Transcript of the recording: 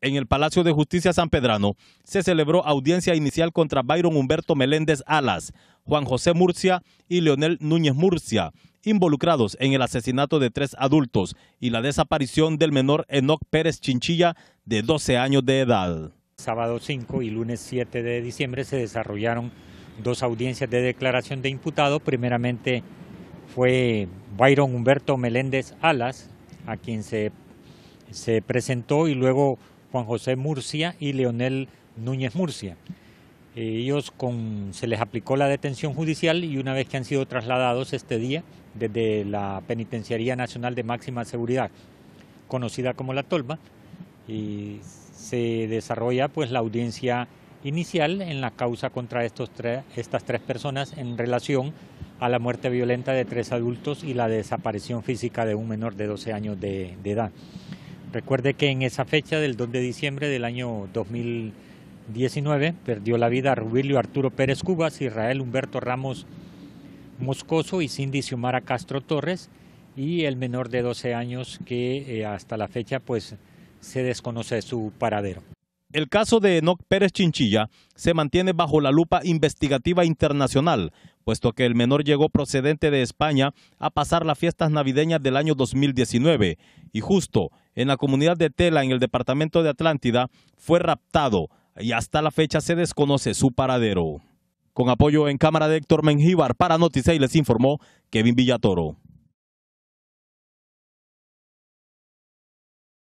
En el Palacio de Justicia San Pedrano se celebró audiencia inicial contra Byron Humberto Meléndez Alas, Juan José Murcia y Leonel Núñez Murcia, involucrados en el asesinato de tres adultos y la desaparición del menor Enoc Pérez Chinchilla, de 12 años de edad. Sábado 5 y lunes 7 de diciembre se desarrollaron dos audiencias de declaración de imputado. Primeramente fue Byron Humberto Meléndez Alas, a quien se, se presentó y luego Juan José Murcia y Leonel Núñez Murcia. Ellos con, se les aplicó la detención judicial y una vez que han sido trasladados este día desde la Penitenciaría Nacional de Máxima Seguridad, conocida como la Tolma, y se desarrolla pues la audiencia inicial en la causa contra estos estas tres personas en relación a la muerte violenta de tres adultos y la desaparición física de un menor de 12 años de edad. Recuerde que en esa fecha del 2 de diciembre del año 2019 perdió la vida Rubilio Arturo Pérez Cubas, Israel Humberto Ramos Moscoso y Cindy Xiomara Castro Torres y el menor de 12 años que eh, hasta la fecha pues se desconoce su paradero. El caso de Enoc Pérez Chinchilla se mantiene bajo la lupa investigativa internacional, puesto que el menor llegó procedente de España a pasar las fiestas navideñas del año 2019 y justo en la comunidad de Tela, en el departamento de Atlántida, fue raptado y hasta la fecha se desconoce su paradero. Con apoyo en cámara de Héctor Mengíbar para y les informó Kevin Villatoro.